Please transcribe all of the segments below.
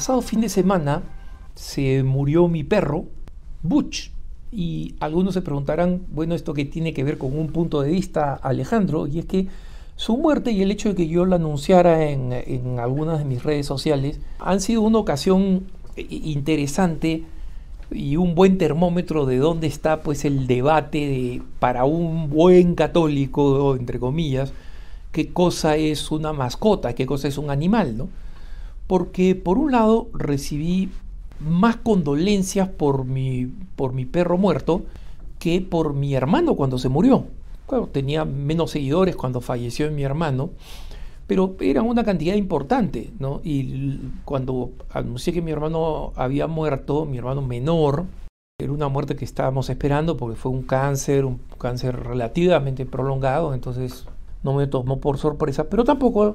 pasado fin de semana se murió mi perro, Butch. Y algunos se preguntarán, bueno, esto que tiene que ver con un punto de vista, Alejandro, y es que su muerte y el hecho de que yo la anunciara en, algunas de mis redes sociales han sido una ocasión eh, interesante y un buen termómetro de dónde está pues el debate de, para un buen católico, entre comillas, qué cosa es una mascota, qué cosa es un animal, ¿no? porque por un lado recibí más condolencias por mi, por mi perro muerto que por mi hermano cuando se murió. Claro, tenía menos seguidores cuando falleció mi hermano, pero era una cantidad importante, Y cuando anuncié que mi hermano había muerto, mi hermano menor, era una muerte que estábamos esperando porque fue un cáncer, un cáncer relativamente prolongado, entonces no me tomó por sorpresa, pero tampoco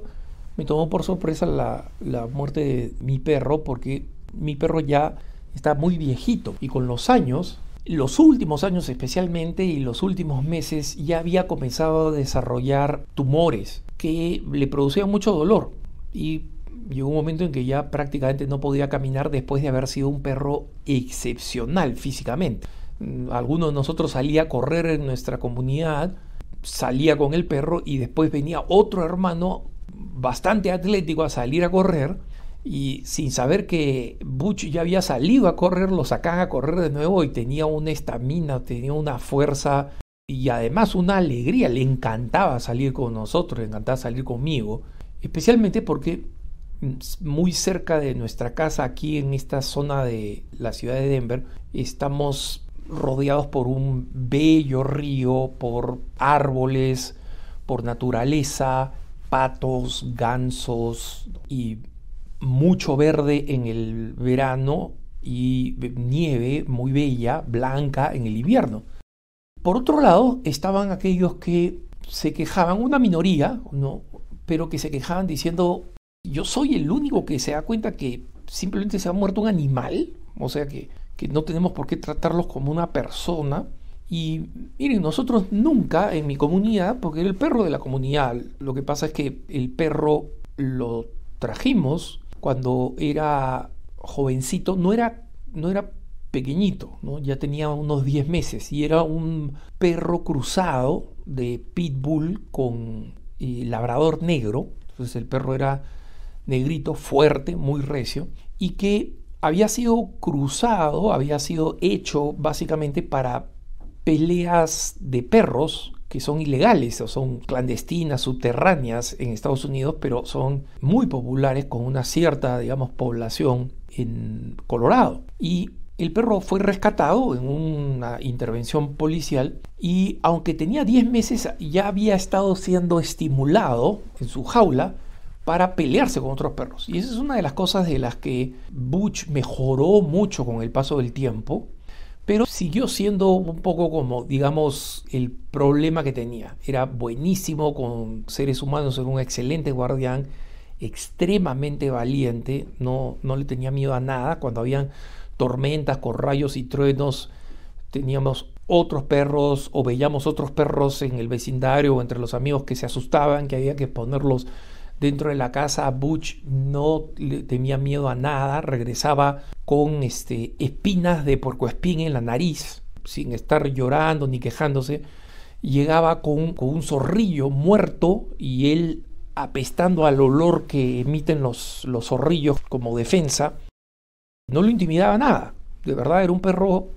me tomó por sorpresa la, muerte de mi perro porque mi perro ya está muy viejito y con los años los últimos años especialmente y los últimos meses ya había comenzado a desarrollar tumores que le producían mucho dolor y llegó un momento en que ya prácticamente no podía caminar después de haber sido un perro excepcional físicamente. Mm, alguno de nosotros salía a correr en nuestra comunidad, salía con el perro y después venía otro hermano bastante atlético a salir a correr y sin saber que Butch ya había salido a correr, lo sacan a correr de nuevo y tenía una estamina, tenía una fuerza y además una alegría, le encantaba salir con nosotros, le encantaba salir conmigo, especialmente porque mm, muy cerca de nuestra casa, aquí en esta zona de la ciudad de Denver, estamos rodeados por un bello río, por árboles, por naturaleza, patos, gansos y mucho verde en el verano y nieve muy bella, blanca en el invierno. Por otro lado, estaban aquellos que se quejaban, una minoría, ¿no? pero que se quejaban diciendo, yo soy el único que se da cuenta que simplemente se ha muerto un animal, o sea que, que no tenemos por qué tratarlos como una persona. Y miren, nosotros nunca en mi comunidad, porque era el perro de la comunidad, lo que pasa es que el perro lo trajimos cuando era jovencito, no era, no era pequeñito, ya tenía unos 10 meses y era un perro cruzado de pitbull con eh, labrador negro, entonces el perro era negrito, fuerte, muy recio, y que había sido cruzado, había sido hecho básicamente para peleas de perros que son ilegales o son clandestinas, subterráneas en Estados Unidos, pero son muy populares con una cierta, digamos, población en Colorado. Y el perro fue rescatado en una intervención policial y aunque tenía 10 meses ya había estado siendo estimulado en su jaula para pelearse con otros perros. Y esa es una de las cosas de las que Butch mejoró mucho con el paso del tiempo pero siguió siendo un poco como, digamos, el problema que tenía. Era buenísimo con seres humanos, era un excelente guardián, extremadamente valiente, no, no le tenía miedo a nada. Cuando habían tormentas con rayos y truenos, teníamos otros perros o veíamos otros perros en el vecindario o entre los amigos que se asustaban, que había que ponerlos dentro de la casa. Butch no le tenía miedo a nada, regresaba con este, espinas de porcoespín en la nariz, sin estar llorando ni quejándose, llegaba con, un zorrillo muerto y él apestando al olor que emiten los, zorrillos como defensa, no lo intimidaba nada. De verdad era un perro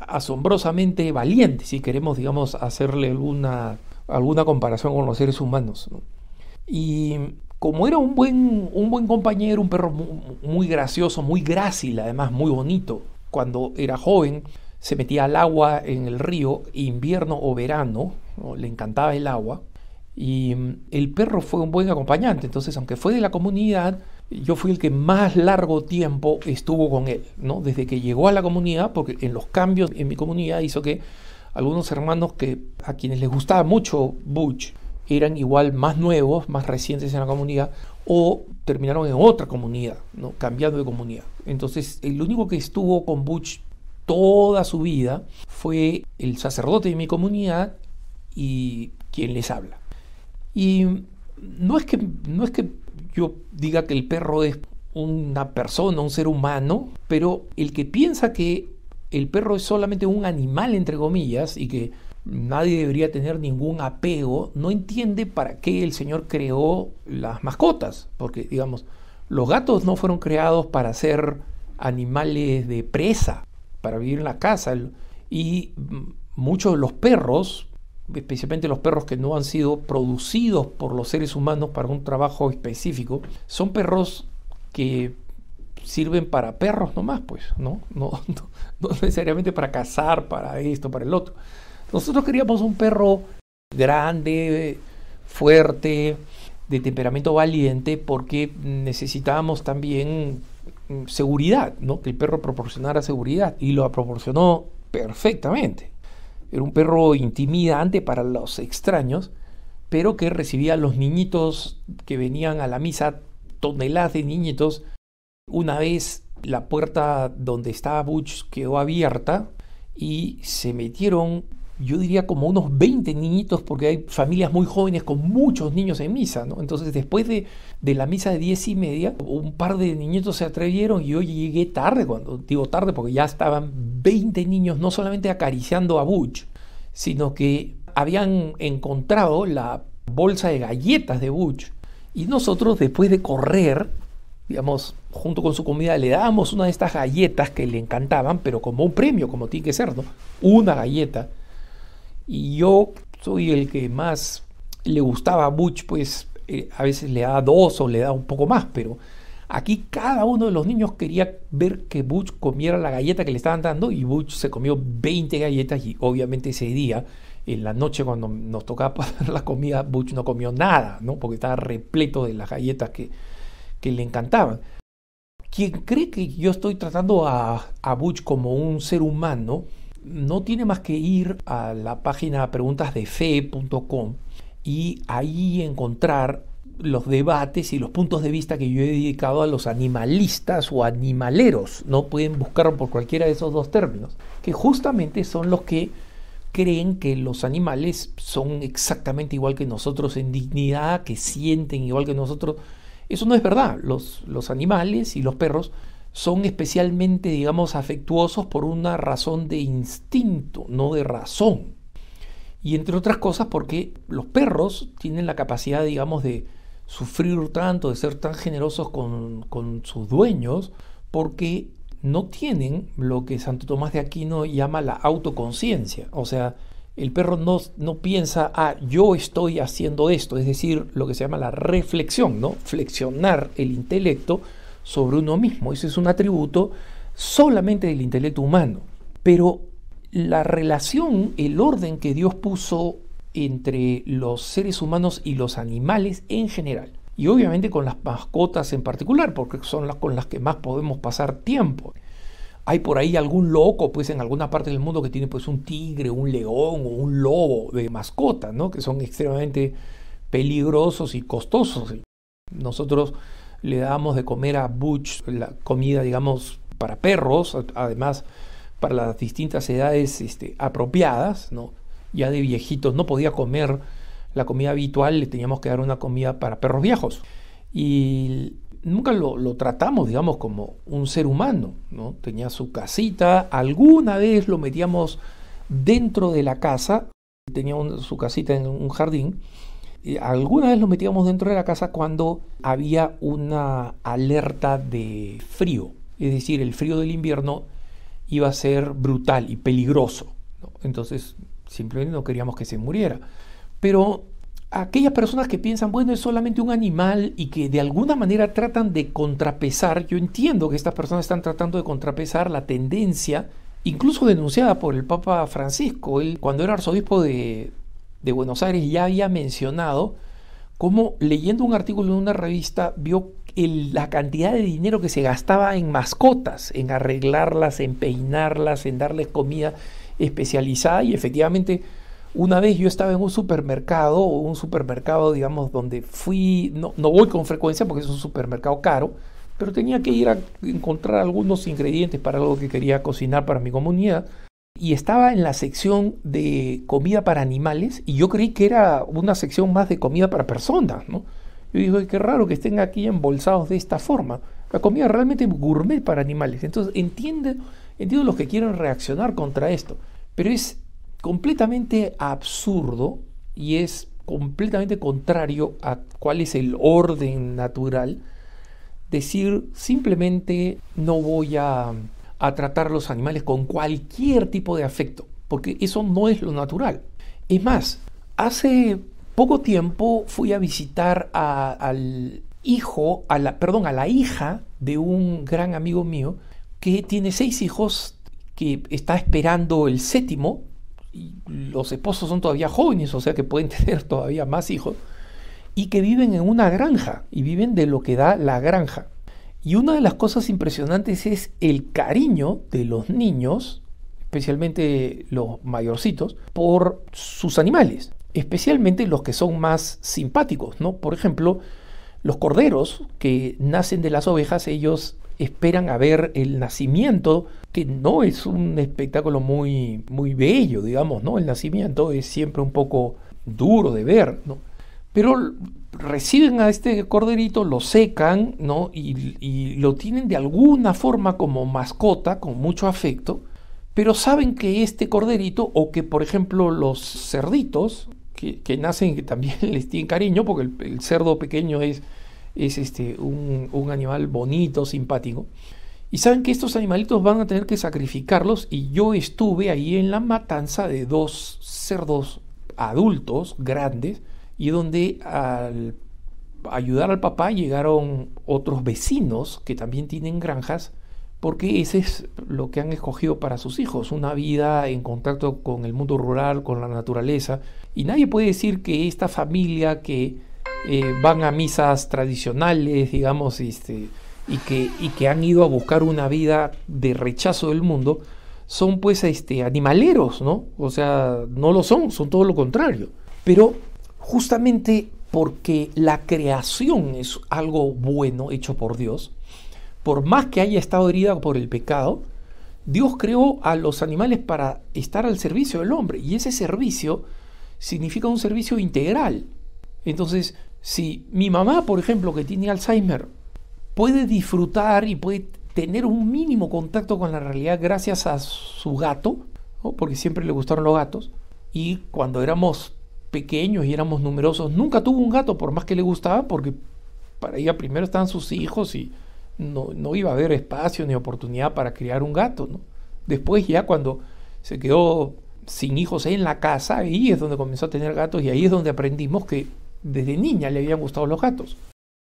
asombrosamente valiente, si queremos, digamos, hacerle alguna, alguna comparación con los seres humanos. Y como era un buen, un buen compañero, un perro muy, gracioso, muy grácil, además muy bonito, cuando era joven se metía al agua en el río, invierno o verano, le encantaba el agua, y mm, el perro fue un buen acompañante, entonces aunque fue de la comunidad, yo fui el que más largo tiempo estuvo con él, ¿no? Desde que llegó a la comunidad, porque en los cambios en mi comunidad hizo que algunos hermanos que a quienes les gustaba mucho Butch eran igual más nuevos, más recientes en la comunidad, o terminaron en otra comunidad, ¿no? cambiando de comunidad. Entonces, el único que estuvo con Butch toda su vida fue el sacerdote de mi comunidad y quien les habla. Y no es que, no es que yo diga que el perro es una persona, un ser humano, pero el que piensa que el perro es solamente un animal, entre comillas, y que nadie debería tener ningún apego, no entiende para qué el Señor creó las mascotas, porque digamos, los gatos no fueron creados para ser animales de presa, para vivir en la casa, y muchos de los perros, especialmente los perros que no han sido producidos por los seres humanos para un trabajo específico, son perros que sirven para perros nomás, pues, ¿no? No, no, no necesariamente para cazar, para esto, para el otro. Nosotros queríamos un perro grande, fuerte, de temperamento valiente, porque necesitábamos también mm, seguridad, ¿no? que el perro proporcionara seguridad, y lo proporcionó perfectamente. Era un perro intimidante para los extraños, pero que recibía a los niñitos que venían a la misa, toneladas de niñitos. Una vez la puerta donde estaba Butch quedó abierta y se metieron yo diría como unos 20 niñitos, porque hay familias muy jóvenes con muchos niños en misa, ¿no? Entonces después de, de la misa de 10 y media, un par de niñitos se atrevieron y yo llegué tarde, cuando digo tarde, porque ya estaban 20 niños no solamente acariciando a Butch, sino que habían encontrado la bolsa de galletas de Butch. Y nosotros después de correr, digamos, junto con su comida, le dábamos una de estas galletas que le encantaban, pero como un premio, como tiene que ser, ¿no? Una galleta. Y yo soy el que más le gustaba a Butch, pues eh, a veces le da dos o le da un poco más, pero aquí cada uno de los niños quería ver que Butch comiera la galleta que le estaban dando y Butch se comió 20 galletas y obviamente ese día, en la noche cuando nos tocaba la comida, Butch no comió nada, ¿no? Porque estaba repleto de las galletas que, le encantaban. Quien cree que yo estoy tratando a, a Butch como un ser humano, no tiene más que ir a la página preguntasdefe.com y ahí encontrar los debates y los puntos de vista que yo he dedicado a los animalistas o animaleros, no pueden buscar por cualquiera de esos dos términos, que justamente son los que creen que los animales son exactamente igual que nosotros en dignidad, que sienten igual que nosotros. Eso no es verdad. Los, los animales y los perros son especialmente, digamos, afectuosos por una razón de instinto, no de razón. Y entre otras cosas porque los perros tienen la capacidad, digamos, de sufrir tanto, de ser tan generosos con, sus dueños, porque no tienen lo que Santo Tomás de Aquino llama la autoconciencia. O sea, el perro no, piensa, ah, yo estoy haciendo esto, es decir, lo que se llama la reflexión, ¿no? Flexionar el intelecto sobre uno mismo. Ese es un atributo solamente del intelecto humano. Pero la relación, el orden que Dios puso entre los seres humanos y los animales en general, y obviamente con las mascotas en particular, porque son las con las que más podemos pasar tiempo. Hay por ahí algún loco, pues en alguna parte del mundo que tiene pues un tigre, un león o un lobo de mascota, ¿no? Que son extremadamente peligrosos y costosos. Nosotros le dábamos de comer a Butch la comida, digamos, para perros, además para las distintas edades este, apropiadas, ¿no? ya de viejitos, no podía comer la comida habitual, le teníamos que dar una comida para perros viejos. Y nunca lo, tratamos, digamos, como un ser humano, ¿no? Tenía su casita, alguna vez lo metíamos dentro de la casa, tenía su casita en un jardín, alguna vez lo metíamos dentro de la casa cuando había una alerta de frío. Es decir, el frío del invierno iba a ser brutal y peligroso. Entonces, simplemente no queríamos que se muriera. Pero aquellas personas que piensan, bueno, es solamente un animal y que de alguna manera tratan de contrapesar, yo entiendo que estas personas están tratando de contrapesar la tendencia, incluso denunciada por el Papa Francisco, él cuando era arzobispo de, de Buenos Aires ya había mencionado cómo leyendo un artículo en una revista vio la cantidad de dinero que se gastaba en mascotas, en arreglarlas, en peinarlas, en darles comida especializada y efectivamente una vez yo estaba en un supermercado, un supermercado digamos donde fui, no, no voy con frecuencia porque es un supermercado caro, pero tenía que ir a encontrar algunos ingredientes para algo que quería cocinar para mi comunidad y estaba en la sección de comida para animales y yo creí que era una sección más de comida para personas, ¿no? Yo digo, qué raro que estén aquí embolsados de esta forma. La comida realmente gourmet para animales. Entonces entiende, entiendo los que quieren reaccionar contra esto, pero es completamente absurdo y es completamente contrario a cuál es el orden natural decir simplemente no voy a a tratar a los animales con cualquier tipo de afecto, porque eso no es lo natural. Es más, hace poco tiempo fui a visitar a, al hijo, a la, perdón, a la hija de un gran amigo mío que tiene seis hijos, que está esperando el séptimo, y los esposos son todavía jóvenes, o sea que pueden tener todavía más hijos, y que viven en una granja, y viven de lo que da la granja. Y una de las cosas impresionantes es el cariño de los niños, especialmente los mayorcitos, por sus animales, especialmente los que son más simpáticos, ¿no? Por ejemplo, los corderos que nacen de las ovejas, ellos esperan a ver el nacimiento, que no es un espectáculo muy, muy bello, digamos, ¿no? El nacimiento es siempre un poco duro de ver, ¿no? Pero reciben a este corderito, lo secan, ¿no? Y, lo tienen de alguna forma como mascota, con mucho afecto, pero saben que este corderito, o que por ejemplo los cerditos, que, que nacen que también les tienen cariño, porque el, cerdo pequeño es, es este, un, animal bonito, simpático, y saben que estos animalitos van a tener que sacrificarlos, y yo estuve ahí en la matanza de dos cerdos adultos, grandes, y donde al ayudar al papá llegaron otros vecinos que también tienen granjas, porque ese es lo que han escogido para sus hijos, una vida en contacto con el mundo rural, con la naturaleza, y nadie puede decir que esta familia que eh, van a misas tradicionales, digamos, este, y, que, y que han ido a buscar una vida de rechazo del mundo, son pues este, animaleros, ¿no? O sea, no lo son, son todo lo contrario. Pero justamente porque la creación es algo bueno hecho por Dios, por más que haya estado herida por el pecado, Dios creó a los animales para estar al servicio del hombre y ese servicio significa un servicio integral. Entonces, si mi mamá, por ejemplo, que tiene Alzheimer, puede disfrutar y puede tener un mínimo contacto con la realidad gracias a su gato, porque siempre le gustaron los gatos, y cuando éramos pequeños y éramos numerosos, nunca tuvo un gato, por más que le gustaba, porque para ella primero estaban sus hijos y no, iba a haber espacio ni oportunidad para criar un gato. ¿no? Después ya cuando se quedó sin hijos en la casa, ahí es donde comenzó a tener gatos y ahí es donde aprendimos que desde niña le habían gustado los gatos.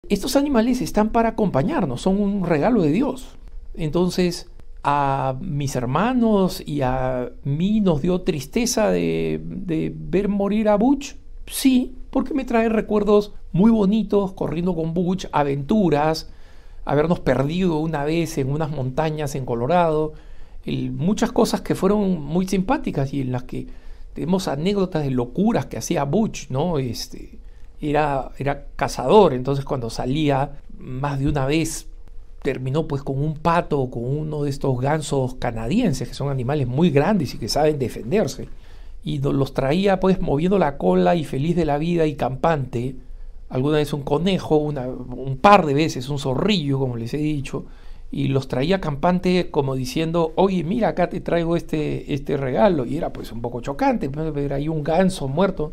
Estos animales están para acompañarnos, son un regalo de Dios. Entonces, a mis hermanos y a mí nos dio tristeza de, ver morir a Butch? Sí, porque me trae recuerdos muy bonitos corriendo con Butch, aventuras, habernos perdido una vez en unas montañas en Colorado, muchas cosas que fueron muy simpáticas y en las que tenemos anécdotas de locuras que hacía Butch, ¿no? Este, era, era cazador, entonces cuando salía más de una vez terminó pues con un pato con uno de estos gansos canadienses, que son animales muy grandes y que saben defenderse. Y los traía pues moviendo la cola y feliz de la vida y campante. Alguna vez un conejo, un par de veces un zorrillo, como les he dicho. Y los traía campante como diciendo, oye, mira, acá te traigo este, este regalo. Y era pues un poco chocante, ver pues, ahí un ganso muerto.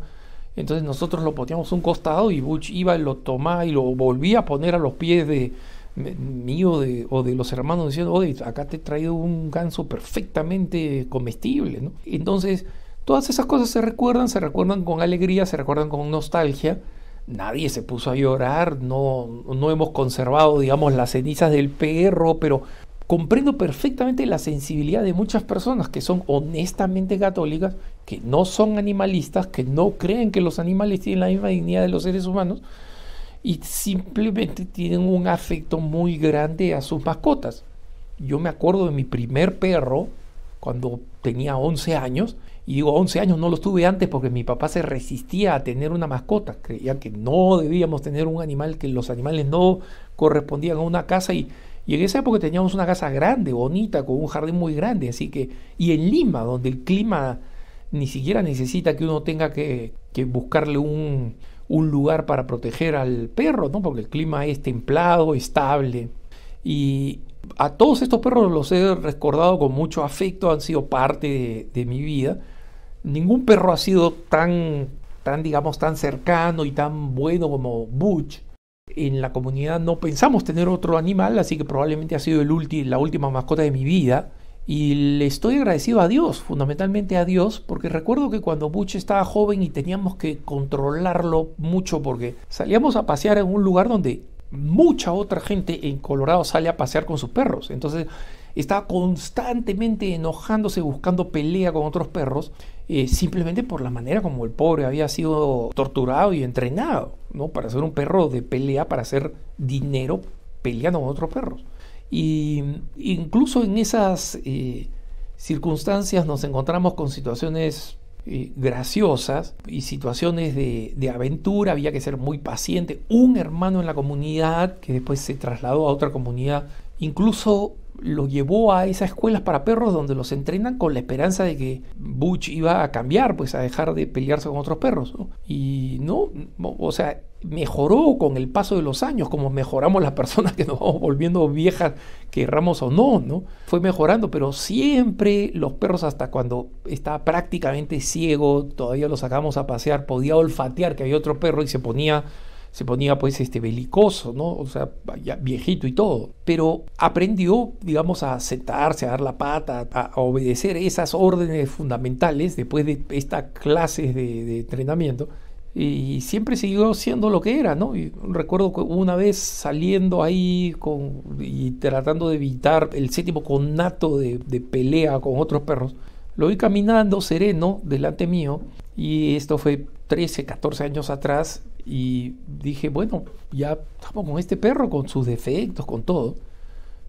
Entonces nosotros lo poníamos un costado y Butch iba y lo tomaba y lo volvía a poner a los pies de, mío o de los hermanos diciendo, oye, acá te he traído un ganso perfectamente comestible. Entonces, todas esas cosas se recuerdan, se recuerdan con alegría, se recuerdan con nostalgia. Nadie se puso a llorar, no, no hemos conservado, digamos, las cenizas del perro, pero comprendo perfectamente la sensibilidad de muchas personas que son honestamente católicas, que no son animalistas, que no creen que los animales tienen la misma dignidad de los seres humanos, y simplemente tienen un afecto muy grande a sus mascotas. Yo me acuerdo de mi primer perro cuando tenía 11 años, y digo 11 años no lo tuve antes porque mi papá se resistía a tener una mascota, creían que no debíamos tener un animal, que los animales no correspondían a una casa y, y en esa época teníamos una casa grande, bonita, con un jardín muy grande, así que, y en Lima, donde el clima ni siquiera necesita que uno tenga que, que buscarle un, un lugar para proteger al perro, ¿no? porque el clima es templado, estable. Y a todos estos perros los he recordado con mucho afecto, han sido parte de, mi vida. Ningún perro ha sido tan, tan, digamos, tan cercano y tan bueno como Butch. En la comunidad no pensamos tener otro animal, así que probablemente ha sido el la última mascota de mi vida. Y le estoy agradecido a Dios, fundamentalmente a Dios, porque recuerdo que cuando Butch estaba joven y teníamos que controlarlo mucho porque salíamos a pasear en un lugar donde mucha otra gente en Colorado sale a pasear con sus perros. Entonces estaba constantemente enojándose, buscando pelea con otros perros, eh, simplemente por la manera como el pobre había sido torturado y entrenado, ¿no? Para ser un perro de pelea, para hacer dinero peleando con otros perros. Y incluso en esas eh, circunstancias nos encontramos con situaciones eh, graciosas y situaciones de, aventura, había que ser muy paciente. Un hermano en la comunidad que después se trasladó a otra comunidad, incluso lo llevó a esas escuelas para perros donde los entrenan con la esperanza de que Butch iba a cambiar, pues a dejar de pelearse con otros perros. ¿no? Y no, o sea, mejoró con el paso de los años, como mejoramos las personas que nos vamos volviendo viejas, querramos o no, ¿no? Fue mejorando, pero siempre los perros, hasta cuando estaba prácticamente ciego, todavía lo sacamos a pasear, podía olfatear que había otro perro y se ponía se ponía pues este belicoso, ¿no? O sea, ya viejito y todo. Pero aprendió, digamos, a sentarse, a dar la pata, a, obedecer esas órdenes fundamentales después de estas clases de, entrenamiento y siempre siguió siendo lo que era, ¿no? recuerdo una vez saliendo ahí con, y tratando de evitar el séptimo conato de, de pelea con otros perros, lo vi caminando sereno delante mío y esto fue 13, 14 años atrás y dije, bueno, ya estamos con este perro, con sus defectos, con todo.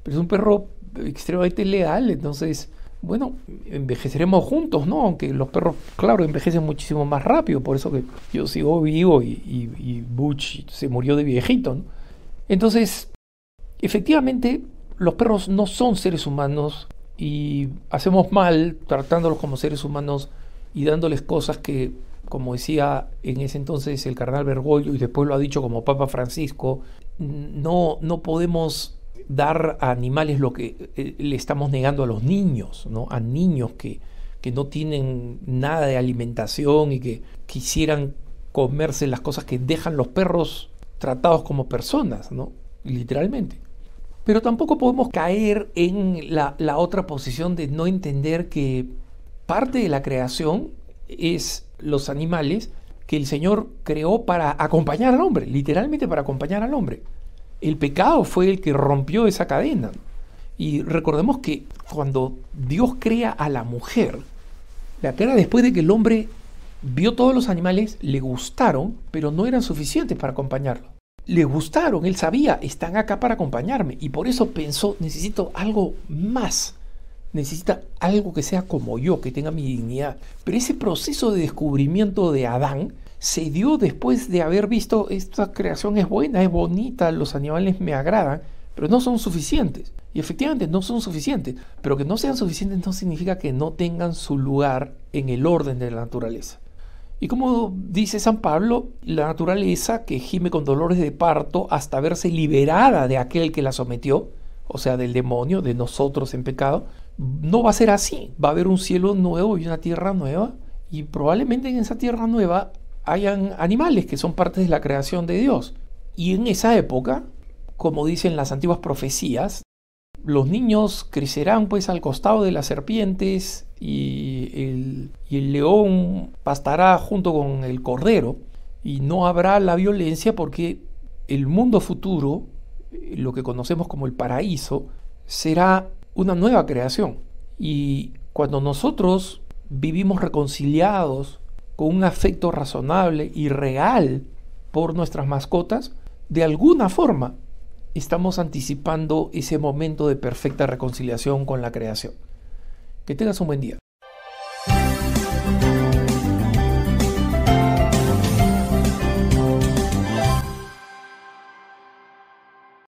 Pero es un perro extremadamente leal, entonces, bueno, envejeceremos juntos, ¿no? Aunque los perros, claro, envejecen muchísimo más rápido, por eso que yo sigo vivo y, y, Butch se murió de viejito, ¿no? Entonces, efectivamente, los perros no son seres humanos y hacemos mal tratándolos como seres humanos y dándoles cosas que como decía en ese entonces el carnal Bergoglio y después lo ha dicho como Papa Francisco, no, no podemos dar a animales lo que eh, le estamos negando a los niños, ¿no? a niños que, que no tienen nada de alimentación y que quisieran comerse las cosas que dejan los perros tratados como personas, ¿no? literalmente. Pero tampoco podemos caer en la, la otra posición de no entender que parte de la creación es los animales que el Señor creó para acompañar al hombre, literalmente para acompañar al hombre. El pecado fue el que rompió esa cadena. Y recordemos que cuando Dios crea a la mujer, la crea después de que el hombre vio todos los animales, le gustaron, pero no eran suficientes para acompañarlo. Le gustaron, él sabía, están acá para acompañarme. Y por eso pensó, necesito algo más necesita algo que sea como yo, que tenga mi dignidad. Pero ese proceso de descubrimiento de Adán se dio después de haber visto esta creación es buena, es bonita, los animales me agradan, pero no son suficientes. Y efectivamente no son suficientes, pero que no sean suficientes no significa que no tengan su lugar en el orden de la naturaleza. Y como dice San Pablo, la naturaleza que gime con dolores de parto hasta verse liberada de aquel que la sometió, o sea, del demonio, de nosotros en pecado, no va a ser así. Va a haber un cielo nuevo y una tierra nueva. Y probablemente en esa tierra nueva hayan animales que son parte de la creación de Dios. Y en esa época, como dicen las antiguas profecías, los niños crecerán pues al costado de las serpientes y el, y el león pastará junto con el cordero y no habrá la violencia porque el mundo futuro, lo que conocemos como el paraíso, será una nueva creación. Y cuando nosotros vivimos reconciliados con un afecto razonable y real por nuestras mascotas, de alguna forma estamos anticipando ese momento de perfecta reconciliación con la creación. Que tengas un buen día.